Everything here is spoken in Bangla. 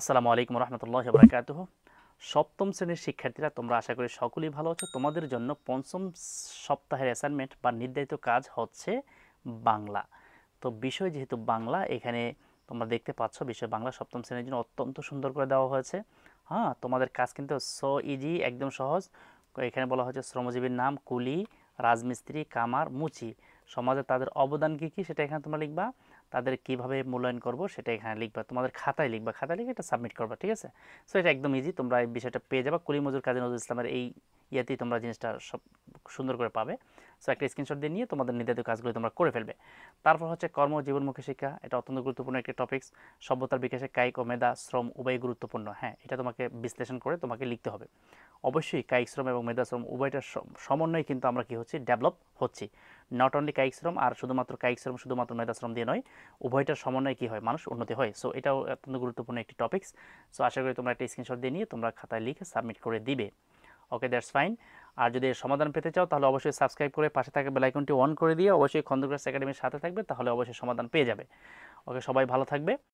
আসসালামু আলাইকুম রহমতুল্লাহ বরাকাত সপ্তম শ্রেণীর শিক্ষার্থীরা তোমরা আশা করি সকলেই ভালো আছো তোমাদের জন্য পঞ্চম সপ্তাহের অ্যাসাইনমেন্ট বা নির্ধারিত কাজ হচ্ছে বাংলা তো বিষয় যেহেতু বাংলা এখানে তোমরা দেখতে পাচ্ছ বিষয় বাংলা সপ্তম শ্রেণীর জন্য অত্যন্ত সুন্দর করে দেওয়া হয়েছে হ্যাঁ তোমাদের কাজ কিন্তু সো ইজি একদম সহজ এখানে বলা হয়েছে শ্রমজীবীর নাম কুলি রাজমিস্ত্রি কামার মুচি সমাজে তাদের অবদান কি কি সেটা এখানে তোমরা লিখবা তাদের কিভাবে মূল্যায়ন করব সেটা এখানে লিখবা তোমাদের খাতায় লিখবা খাতায় লিখে এটা সাবমিট করবা ঠিক আছে সো এটা একদম ইজি তোমরা এই বিষয়টা পেয়ে যাবা কুলি মজুর কাজী নজরুল ইসলামের এই ইয়াতেই তোমরা জিনিসটা সব সুন্দর করে পাবে সো একটা স্ক্রিনশট দিয়ে নিয়ে তোমাদের নির্ধারিত কাজগুলো তোমরা করে ফেলবে তারপর হচ্ছে কর্ম জীবনমুখী শিক্ষা এটা অত্যন্ত গুরুত্বপূর্ণ একটি টপিক্স সভ্যতার বিকাশে কায়িক ও মেধা শ্রম উভয় গুরুত্বপূর্ণ হ্যাঁ এটা তোমাকে বিশ্লেষণ করে তোমাকে লিখতে হবে অবশ্যই কায়িক শ্রম এবং মেধা শ্রম উভয়টার সমন্বয়ে কিন্তু আমরা কি হচ্ছি ডেভেলপ হচ্ছি নট অনলি কায়িক শ্রম আর শুধুমাত্র কায়িক শ্রম শুধুমাত্র শ্রম দিয়ে নয় উভয়টার সমন্বয়ে কী হয় মানুষ উন্নতি হয় সো এটাও অত্যন্ত গুরুত্বপূর্ণ একটি টপিক্স সো আশা করি তোমরা একটা স্ক্রিনশট দিয়ে নিয়ে তোমরা খাতায় লিখে সাবমিট করে দিবে ওকে দ্যাটস ফাইন আর যদি সমাধান পেতে চাও তাহলে অবশ্যই সাবস্ক্রাইব করে পাশে থাকা বেলাইকনটি অন করে দিয়ে অবশ্যই খন্দকার্স একাডেমির সাথে থাকবে তাহলে অবশ্যই সমাধান পেয়ে যাবে ওকে সবাই ভালো থাকবে